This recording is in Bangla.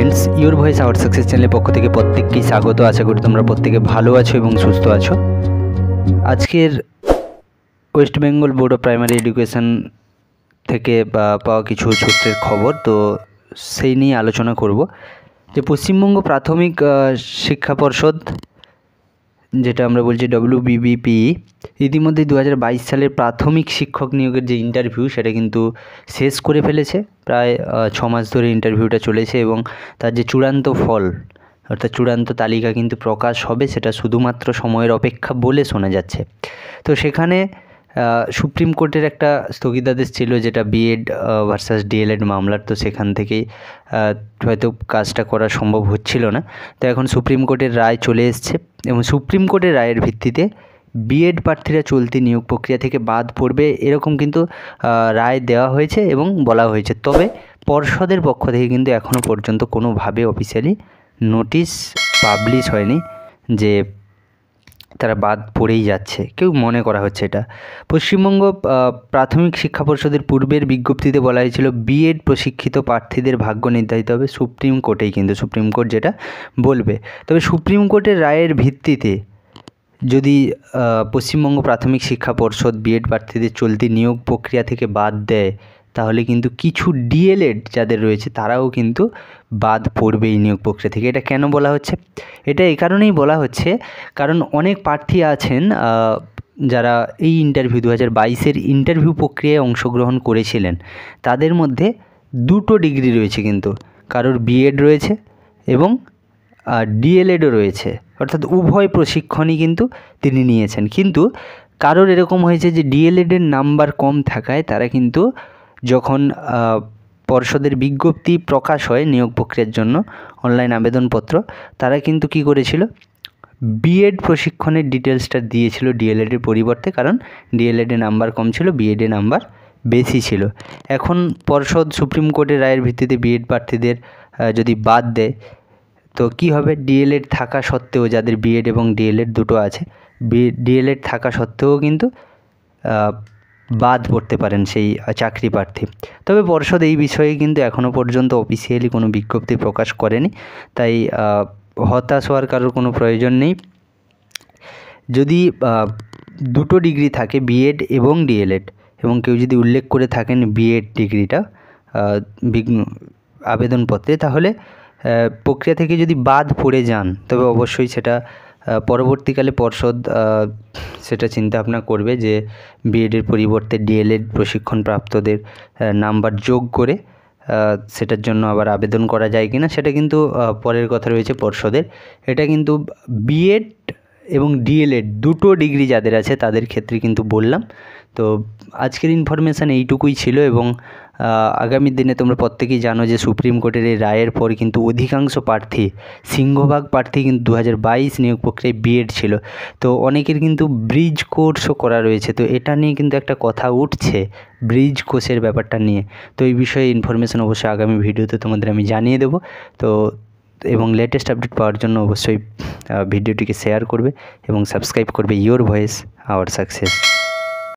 friends your voice our success চ্যানেলের পক্ষ থেকে প্রত্যেককেই স্বাগত আশা করি তোমরা প্রত্যেকে ভালো আছো এবং সুস্থ আছো আজকের West Bengal Board of Primary Education থেকে বা পাওয়া কিছু সূত্রের খবর তো সেই নিয়ে আলোচনা করব যে পশ্চিমবঙ্গ প্রাথমিক শিক্ষা পর্ষদ যেটা আমরা বলছি বিবিপি ইতিমধ্যে দু সালের প্রাথমিক শিক্ষক নিয়োগের যে ইন্টারভিউ সেটা কিন্তু শেষ করে ফেলেছে প্রায় ছ মাস ধরে ইন্টারভিউটা চলেছে এবং তার যে চূড়ান্ত ফল অর্থাৎ চূড়ান্ত তালিকা কিন্তু প্রকাশ হবে সেটা শুধুমাত্র সময়ের অপেক্ষা বলে শোনা যাচ্ছে তো সেখানে সুপ্রিম কোর্টের একটা স্থগিতাদেশ ছিল যেটা বিএড ভার্সাস ডিএলএড মামলার তো সেখান থেকেই হয়তো কাজটা করা সম্ভব হচ্ছিল না তো এখন সুপ্রিম কোর্টের রায় চলে এসছে এবং সুপ্রিম কোর্টের রায়ের ভিত্তিতে বিএড প্রার্থীরা চলতি নিয়োগ প্রক্রিয়া থেকে বাদ পড়বে এরকম কিন্তু রায় দেওয়া হয়েছে এবং বলা হয়েছে তবে পর্ষদের পক্ষ থেকে কিন্তু এখনও পর্যন্ত কোনোভাবে অফিসিয়ালি নোটিশ পাবলিশ হয়নি যে তারা বাদ পড়েই যাচ্ছে কেউ মনে করা হচ্ছে এটা পশ্চিমবঙ্গ প্রাথমিক শিক্ষা পর্ষদের পূর্বের বিজ্ঞপ্তিতে বলা হয়েছিল বিএড প্রশিক্ষিত প্রার্থীদের ভাগ্য নির্ধারিত হবে সুপ্রিম কোর্টেই কিন্তু সুপ্রিম কোর্ট যেটা বলবে তবে সুপ্রিম কোর্টের রায়ের ভিত্তিতে যদি পশ্চিমবঙ্গ প্রাথমিক শিক্ষা পর্ষদ বিএড প্রার্থীদের চলতি নিয়োগ প্রক্রিয়া থেকে বাদ দেয় তাহলে কিন্তু কিছু ডিএলএড যাদের রয়েছে তারাও কিন্তু বাদ পড়বে এই নিয়োগ প্রক্রিয়া থেকে এটা কেন বলা হচ্ছে এটা এই কারণেই বলা হচ্ছে কারণ অনেক প্রার্থী আছেন যারা এই ইন্টারভিউ দু হাজার বাইশের ইন্টারভিউ প্রক্রিয়ায় অংশগ্রহণ করেছিলেন তাদের মধ্যে দুটো ডিগ্রি রয়েছে কিন্তু কারোর বিএড রয়েছে এবং ডিএলএডও রয়েছে অর্থাৎ উভয় প্রশিক্ষণই কিন্তু তিনি নিয়েছেন কিন্তু কারোর এরকম হয়েছে যে ডিএলএডের নাম্বার কম থাকায় তারা কিন্তু যখন পর্ষদের বিজ্ঞপ্তি প্রকাশ হয় নিয়োগ প্রক্রিয়ার জন্য অনলাইন আবেদনপত্র তারা কিন্তু কি করেছিল বিএড প্রশিক্ষণের ডিটেলসটা দিয়েছিল ডিএলএডের পরিবর্তে কারণ ডিএলএডে নাম্বার কম ছিল বিএডে নাম্বার বেশি ছিল এখন পর্ষদ সুপ্রিম কোর্টের রায়ের ভিত্তিতে বিএড প্রার্থীদের যদি বাদ দেয় তো কি হবে ডিএলএড থাকা সত্ত্বেও যাদের বিএড এবং ডিএলএড দুটো আছে বি ডিএলএড থাকা সত্ত্বেও কিন্তু বাদ পড়তে পারেন সেই চাকরি প্রার্থী তবে পর্ষদ এই বিষয়ে কিন্তু এখনও পর্যন্ত অফিসিয়ালি কোনো বিজ্ঞপ্তি প্রকাশ করেনি তাই হতাশ হওয়ার কারোর কোনো প্রয়োজন নেই যদি দুটো ডিগ্রি থাকে বিএড এবং ডিএলএড এবং কেউ যদি উল্লেখ করে থাকেন বিএড ডিগ্রিটা আবেদনপত্রে তাহলে প্রক্রিয়া থেকে যদি বাদ পড়ে যান তবে অবশ্যই সেটা পরবর্তীকালে পর্ষদ সেটা চিন্তা ভাবনা করবে যে বিএডের পরিবর্তে ডিএলএড প্রশিক্ষণপ্রাপ্তদের নাম্বার যোগ করে সেটার জন্য আবার আবেদন করা যায় কি না সেটা কিন্তু পরের কথা রয়েছে পর্ষদের এটা কিন্তু বিএড এবং ডিএলএড দুটো ডিগ্রি যাদের আছে তাদের ক্ষেত্রে কিন্তু বললাম তো আজকের ইনফরমেশান এইটুকুই ছিল এবং আগামী দিনে তোমরা প্রত্যেকেই জানো যে সুপ্রিম কোর্টের এই রায়ের পর কিন্তু অধিকাংশ প্রার্থী সিংহভাগ প্রার্থী কিন্তু দু হাজার বাইশ নিয়োগ প্রক্রিয়ায় বিএড ছিল তো অনেকের কিন্তু ব্রিজ কোর্সও করা রয়েছে তো এটা নিয়ে কিন্তু একটা কথা উঠছে ব্রিজ কোর্সের ব্যাপারটা নিয়ে তো এই বিষয়ে ইনফরমেশন অবশ্যই আগামী ভিডিওতে তোমাদের আমি জানিয়ে দেবো তো এবং লেটেস্ট আপডেট পাওয়ার জন্য অবশ্যই ভিডিওটিকে শেয়ার করবে এবং সাবস্ক্রাইব করবে ইয়োর ভয়েস আওয়ার সাকসেস